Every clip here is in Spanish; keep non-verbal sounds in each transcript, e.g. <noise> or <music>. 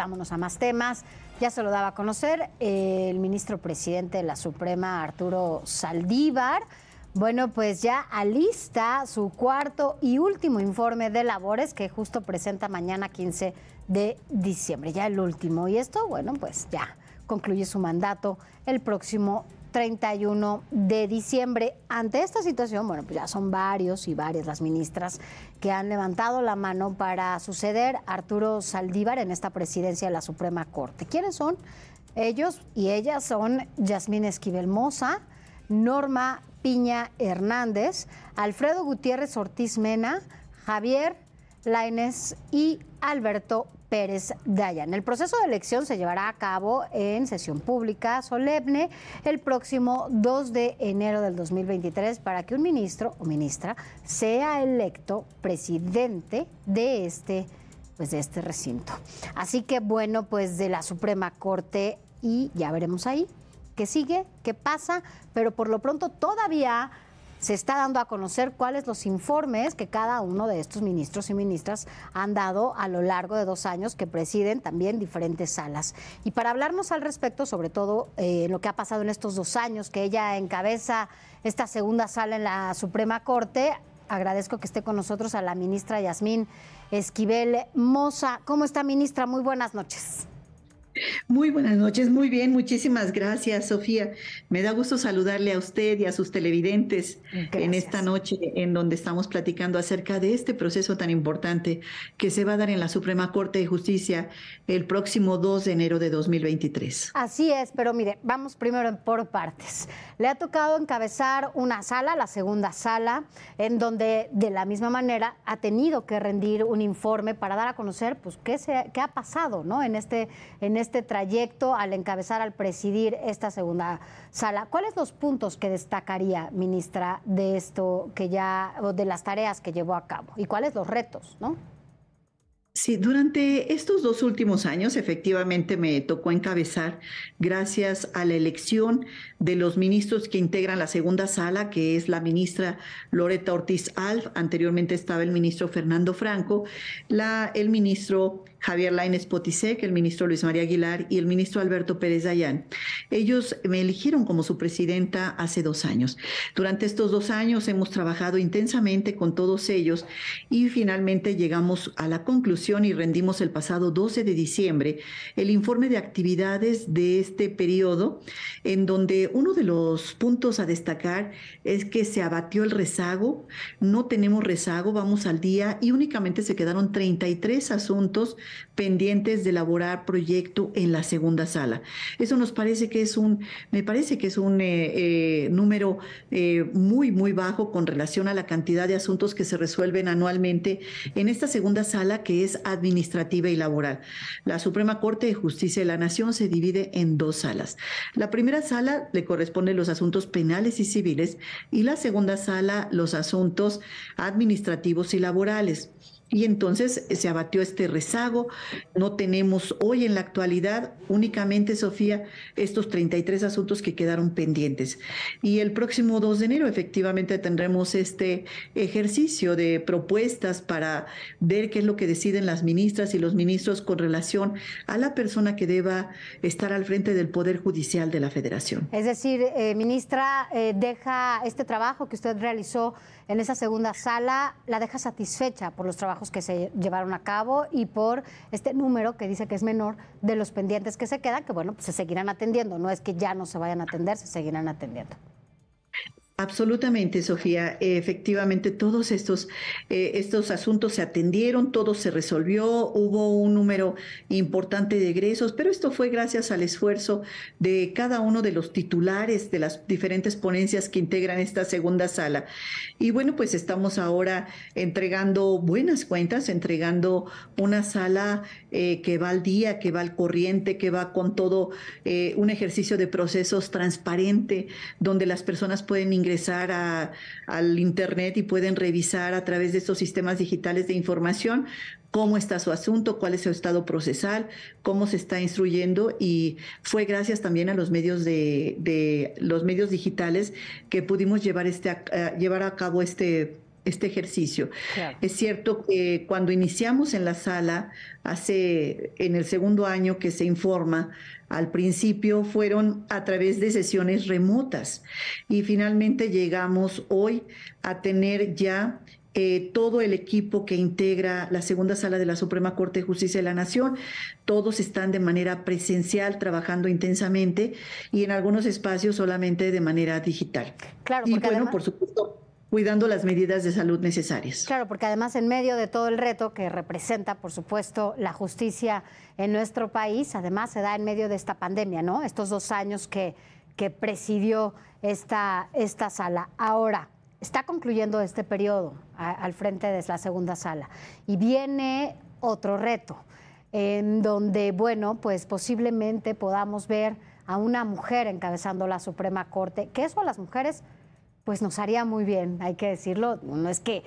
Vámonos a más temas. Ya se lo daba a conocer el ministro presidente de la Suprema, Arturo Saldívar. Bueno, pues ya alista su cuarto y último informe de labores que justo presenta mañana 15 de diciembre, ya el último. Y esto, bueno, pues ya concluye su mandato el próximo 31 de diciembre. Ante esta situación, bueno, pues ya son varios y varias las ministras que han levantado la mano para suceder a Arturo Saldívar en esta presidencia de la Suprema Corte. ¿Quiénes son? Ellos y ellas son Yasmín Esquivel Moza, Norma Piña Hernández, Alfredo Gutiérrez Ortiz Mena, Javier Laines y Alberto Pérez Dayan. El proceso de elección se llevará a cabo en sesión pública solemne el próximo 2 de enero del 2023 para que un ministro o ministra sea electo presidente de este pues de este recinto. Así que bueno, pues de la Suprema Corte y ya veremos ahí qué sigue, qué pasa, pero por lo pronto todavía se está dando a conocer cuáles los informes que cada uno de estos ministros y ministras han dado a lo largo de dos años que presiden también diferentes salas. Y para hablarnos al respecto, sobre todo eh, lo que ha pasado en estos dos años, que ella encabeza esta segunda sala en la Suprema Corte, agradezco que esté con nosotros a la ministra Yasmín Esquivel Moza. ¿Cómo está, ministra? Muy buenas noches. Muy buenas noches, muy bien, muchísimas gracias, Sofía. Me da gusto saludarle a usted y a sus televidentes en esta noche en donde estamos platicando acerca de este proceso tan importante que se va a dar en la Suprema Corte de Justicia el próximo 2 de enero de 2023. Así es, pero mire, vamos primero por partes. Le ha tocado encabezar una sala, la segunda sala, en donde de la misma manera ha tenido que rendir un informe para dar a conocer pues qué se ha pasado, ¿no? En este en este este trayecto al encabezar, al presidir esta segunda sala. ¿Cuáles los puntos que destacaría, ministra, de esto que ya, o de las tareas que llevó a cabo? ¿Y cuáles los retos, no? Sí, durante estos dos últimos años efectivamente me tocó encabezar, gracias a la elección de los ministros que integran la segunda sala, que es la ministra Loreta Ortiz Alf, anteriormente estaba el ministro Fernando Franco, la, el ministro Javier Lainez Potisek, el ministro Luis María Aguilar y el ministro Alberto Pérez Dayán. Ellos me eligieron como su presidenta hace dos años. Durante estos dos años hemos trabajado intensamente con todos ellos y finalmente llegamos a la conclusión y rendimos el pasado 12 de diciembre el informe de actividades de este periodo, en donde uno de los puntos a destacar es que se abatió el rezago, no tenemos rezago, vamos al día y únicamente se quedaron 33 asuntos pendientes de elaborar proyecto en la segunda sala. Eso nos parece que es un, me parece que es un eh, eh, número eh, muy, muy bajo con relación a la cantidad de asuntos que se resuelven anualmente en esta segunda sala que es administrativa y laboral. La Suprema Corte de Justicia de la Nación se divide en dos salas. La primera sala le corresponde los asuntos penales y civiles y la segunda sala los asuntos administrativos y laborales. Y entonces eh, se abatió este rezago. No tenemos hoy en la actualidad únicamente, Sofía, estos 33 asuntos que quedaron pendientes. Y el próximo 2 de enero efectivamente tendremos este ejercicio de propuestas para ver qué es lo que deciden las ministras y los ministros con relación a la persona que deba estar al frente del Poder Judicial de la Federación. Es decir, eh, ministra, eh, deja este trabajo que usted realizó en esa segunda sala la deja satisfecha por los trabajos que se llevaron a cabo y por este número que dice que es menor de los pendientes que se quedan, que bueno, pues se seguirán atendiendo, no es que ya no se vayan a atender, se seguirán atendiendo. Absolutamente, Sofía. Eh, efectivamente, todos estos, eh, estos asuntos se atendieron, todo se resolvió, hubo un número importante de egresos, pero esto fue gracias al esfuerzo de cada uno de los titulares de las diferentes ponencias que integran esta segunda sala. Y bueno, pues estamos ahora entregando buenas cuentas, entregando una sala eh, que va al día, que va al corriente, que va con todo un ejercicio de procesos transparente, donde las personas pueden ingresar a, al Internet y pueden revisar a través de estos sistemas digitales de información cómo está su asunto, cuál es su estado procesal, cómo se está instruyendo y fue gracias también a los medios de, los medios digitales que pudimos llevar este llevar a cabo este este ejercicio. Es cierto que cuando iniciamos en la sala, hace en el segundo año que se informa, al principio fueron a través de sesiones remotas y finalmente llegamos hoy a tener ya eh, todo el equipo que integra la segunda sala de la Suprema Corte de Justicia de la Nación, todos están de manera presencial trabajando intensamente y en algunos espacios solamente de manera digital. Claro, y bueno, por supuesto, cuidando las medidas de salud necesarias. Claro, porque además en medio de todo el reto que representa, por supuesto, la justicia en nuestro país, además se da en medio de esta pandemia, ¿no? Estos dos años que, que presidió esta, esta sala. Ahora, está concluyendo este periodo al frente de la segunda sala y viene otro reto, en donde, bueno, pues posiblemente podamos ver a una mujer encabezando la Suprema Corte, que eso a las mujeres pues nos haría muy bien, hay que decirlo. No es que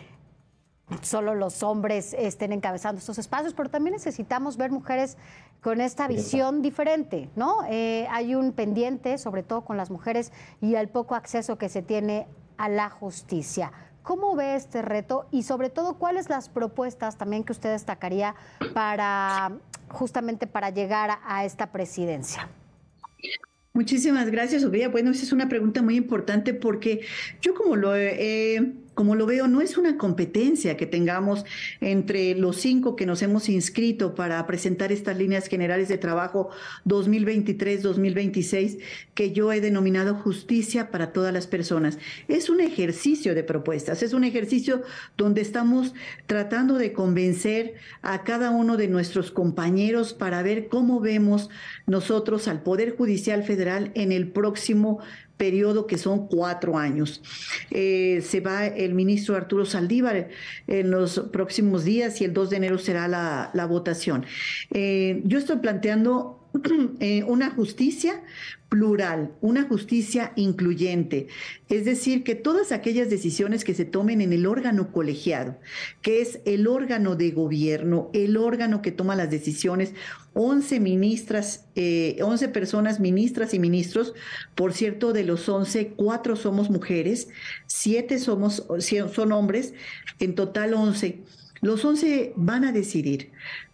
solo los hombres estén encabezando estos espacios, pero también necesitamos ver mujeres con esta visión diferente, ¿no? Eh, hay un pendiente, sobre todo con las mujeres, y el poco acceso que se tiene a la justicia. ¿Cómo ve este reto y sobre todo cuáles las propuestas también que usted destacaría para justamente para llegar a esta presidencia? Muchísimas gracias, Ovidia. Bueno, esa es una pregunta muy importante porque yo como lo he como lo veo, no es una competencia que tengamos entre los cinco que nos hemos inscrito para presentar estas líneas generales de trabajo 2023-2026, que yo he denominado justicia para todas las personas. Es un ejercicio de propuestas, es un ejercicio donde estamos tratando de convencer a cada uno de nuestros compañeros para ver cómo vemos nosotros al Poder Judicial Federal en el próximo periodo que son cuatro años. Eh, se va el ministro Arturo Saldívar en los próximos días y el 2 de enero será la, votación. Eh, yo estoy planteando <clears throat> Eh, una justicia plural, una justicia incluyente. Es decir, que todas aquellas decisiones que se tomen en el órgano colegiado, que es el órgano de gobierno, el órgano que toma las decisiones, 11 ministras, eh, once 11 personas, ministras y ministros, por cierto, de los 11, 4 somos mujeres, siete somos, son hombres, en total 11. Los 11 van a decidir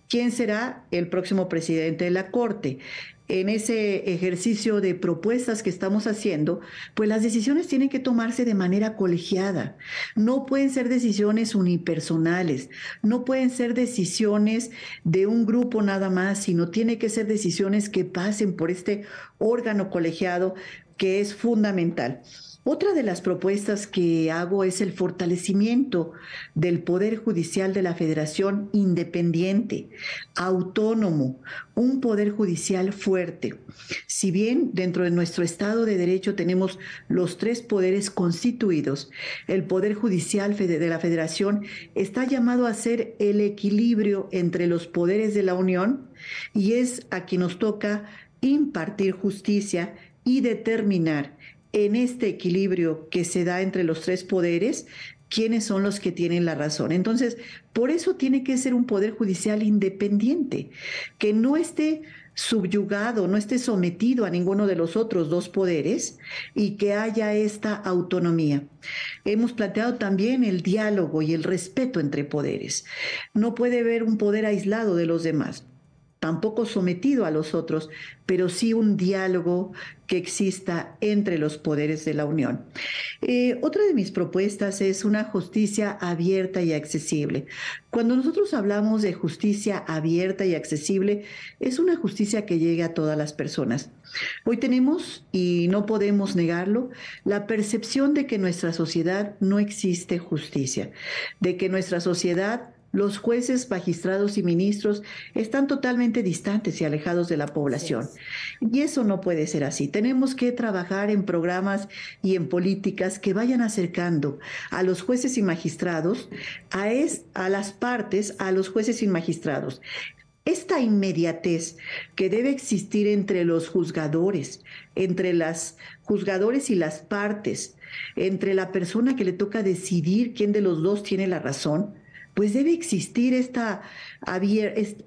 quién será el próximo presidente de la Corte. En ese ejercicio de propuestas que estamos haciendo, pues las decisiones tienen que tomarse de manera colegiada. No pueden ser decisiones unipersonales, no pueden ser decisiones de un grupo nada más, sino tiene que ser decisiones que pasen por este órgano colegiado que es fundamental. Otra de las propuestas que hago es el fortalecimiento del Poder Judicial de la Federación independiente, autónomo, un Poder Judicial fuerte. Si bien dentro de nuestro Estado de Derecho tenemos los tres poderes constituidos, el Poder Judicial de la Federación está llamado a ser el equilibrio entre los poderes de la Unión y es a quien nos toca impartir justicia y determinar en este equilibrio que se da entre los tres poderes, quiénes son los que tienen la razón. Entonces, por eso tiene que ser un poder judicial independiente, que no esté subyugado, no esté sometido a ninguno de los otros dos poderes y que haya esta autonomía. Hemos planteado también el diálogo y el respeto entre poderes. No puede haber un poder aislado de los demás tampoco sometido a los otros, pero sí un diálogo que exista entre los poderes de la Unión. Eh, otra de mis propuestas es una justicia abierta y accesible. Cuando nosotros hablamos de justicia abierta y accesible, es una justicia que llegue a todas las personas. Hoy tenemos, y no podemos negarlo, la percepción de que nuestra sociedad no existe justicia, de que nuestra sociedad los jueces, magistrados y ministros están totalmente distantes y alejados de la población. Y eso no puede ser así. Tenemos que trabajar en programas y en políticas que vayan acercando a los jueces y magistrados, a, es, a las partes, a los jueces y magistrados. Esta inmediatez que debe existir entre los juzgadores, entre las juzgadores y las partes, entre la persona que le toca decidir quién de los dos tiene la razón, pues debe existir esta,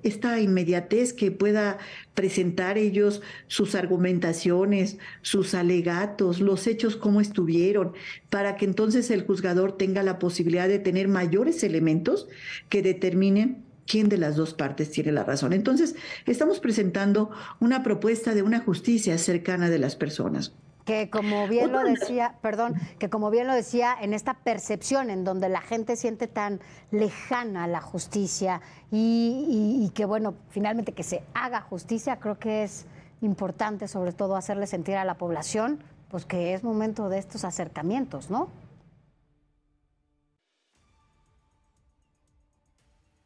esta inmediatez que pueda presentar ellos sus argumentaciones, sus alegatos, los hechos como estuvieron, para que entonces el juzgador tenga la posibilidad de tener mayores elementos que determinen quién de las dos partes tiene la razón. Entonces, estamos presentando una propuesta de una justicia cercana de las personas que como bien lo decía, perdón, que como bien lo decía, en esta percepción en donde la gente siente tan lejana la justicia y, que bueno, finalmente que se haga justicia, creo que es importante sobre todo hacerle sentir a la población pues que es momento de estos acercamientos, ¿no?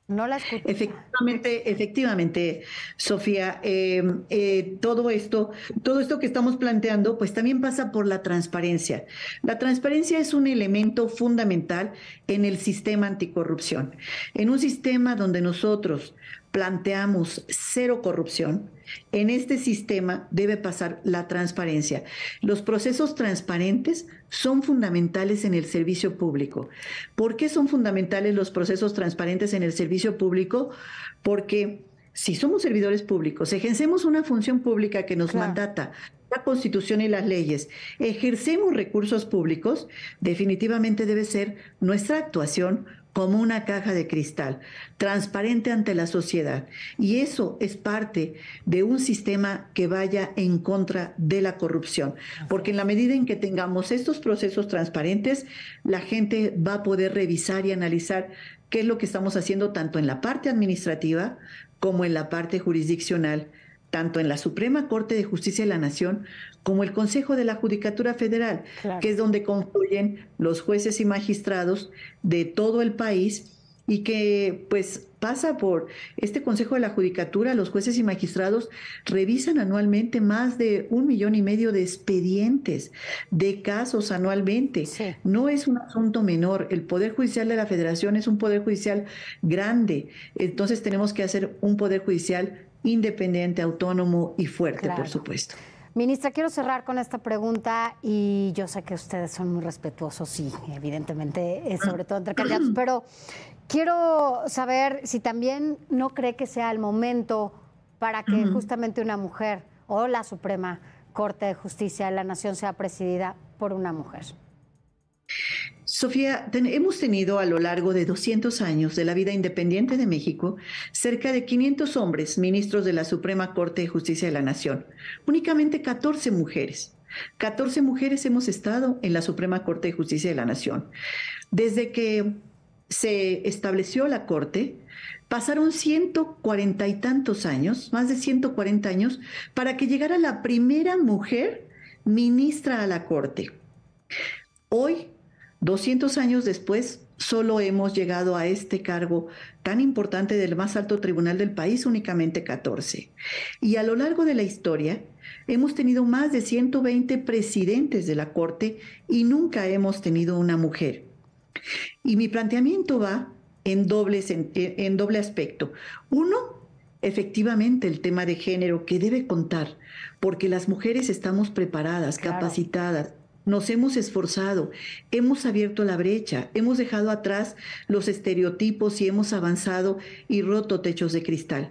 No Efectivamente, efectivamente, Sofía, eh, eh, todo esto, todo esto que estamos planteando, pues también pasa por la transparencia. La transparencia es un elemento fundamental en el sistema anticorrupción. En un sistema donde nosotros planteamos cero corrupción, en este sistema debe pasar la transparencia. Los procesos transparentes son fundamentales en el servicio público. ¿Por qué son fundamentales los procesos transparentes en el servicio público? Porque si somos servidores públicos, ejercemos una función pública que nos mandata la Constitución y las leyes, ejercemos recursos públicos, definitivamente debe ser nuestra actuación como una caja de cristal, transparente ante la sociedad. Y eso es parte de un sistema que vaya en contra de la corrupción, porque en la medida en que tengamos estos procesos transparentes, la gente va a poder revisar y analizar qué es lo que estamos haciendo tanto en la parte administrativa como en la parte jurisdiccional tanto en la Suprema Corte de Justicia de la Nación como el Consejo de la Judicatura Federal, que es donde confluyen los jueces y magistrados de todo el país y que pues pasa por este Consejo de la Judicatura, los jueces y magistrados revisan anualmente más de un millón y medio de expedientes, de casos anualmente. No es un asunto menor. El Poder Judicial de la Federación es un Poder Judicial grande. Entonces tenemos que hacer un Poder Judicial independiente, autónomo y fuerte, por supuesto. Ministra, quiero cerrar con esta pregunta y yo sé que ustedes son muy respetuosos y evidentemente, eh, sobre todo entre candidatos, pero quiero saber si también no cree que sea el momento para que justamente una mujer o la Suprema Corte de Justicia de la Nación sea presidida por una mujer. Sofía, hemos tenido a lo largo de 200 años de la vida independiente de México cerca de 500 hombres ministros de la Suprema Corte de Justicia de la Nación, únicamente 14 mujeres. 14 mujeres hemos estado en la Suprema Corte de Justicia de la Nación. Desde que se estableció la Corte, pasaron 140 y tantos años, más de 140 años, para que llegara la primera mujer ministra a la Corte. Hoy 200 años después, solo hemos llegado a este cargo tan importante del más alto tribunal del país, únicamente 14. Y a lo largo de la historia, hemos tenido más de 120 presidentes de la Corte y nunca hemos tenido una mujer. Y mi planteamiento va en doble, en doble aspecto. Uno, efectivamente el tema de género que debe contar, porque las mujeres estamos preparadas, capacitadas, nos hemos esforzado, hemos abierto la brecha, hemos dejado atrás los estereotipos y hemos avanzado y roto techos de cristal.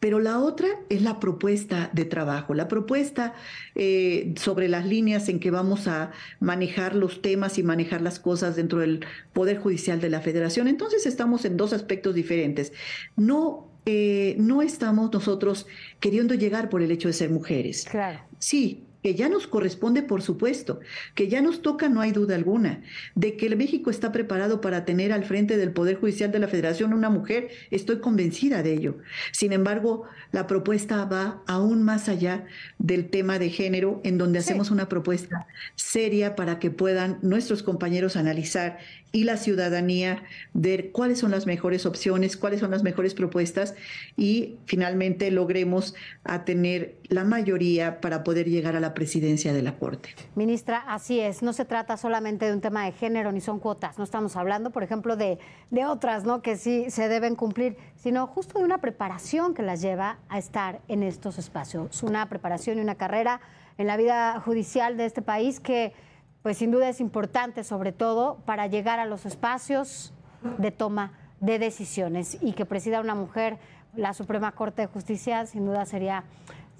Pero la otra es la propuesta de trabajo, la propuesta eh, sobre las líneas en que vamos a manejar los temas y manejar las cosas dentro del Poder Judicial de la Federación. Entonces estamos en dos aspectos diferentes. No eh, no estamos nosotros queriendo llegar por el hecho de ser mujeres. Claro. Sí, que ya nos corresponde, por supuesto, que ya nos toca, no hay duda alguna, de que el México está preparado para tener al frente del Poder Judicial de la Federación una mujer, estoy convencida de ello. Sin embargo, la propuesta va aún más allá del tema de género, en donde hacemos una propuesta seria para que puedan nuestros compañeros analizar y la ciudadanía ver cuáles son las mejores opciones, cuáles son las mejores propuestas y finalmente logremos a tener la mayoría para poder llegar a la presidencia de la Corte. Ministra, así es, no se trata solamente de un tema de género ni son cuotas, no estamos hablando, por ejemplo, de, de otras ¿no? que sí se deben cumplir, sino justo de una preparación que las lleva a estar en estos espacios, una preparación y una carrera en la vida judicial de este país que pues sin duda es importante, sobre todo para llegar a los espacios de toma de decisiones y que presida una mujer la Suprema Corte de Justicia, sin duda sería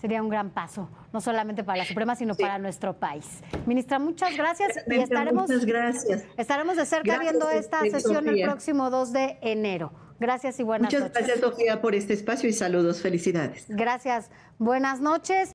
sería un gran paso, no solamente para la Suprema, sino para nuestro país. Ministra, muchas gracias y estaremos, muchas gracias. estaremos de cerca viendo esta este, sesión el próximo 2 de enero. Gracias y buenas noches. Muchas gracias, Sofía, por este espacio y saludos. Felicidades. Gracias. Buenas noches.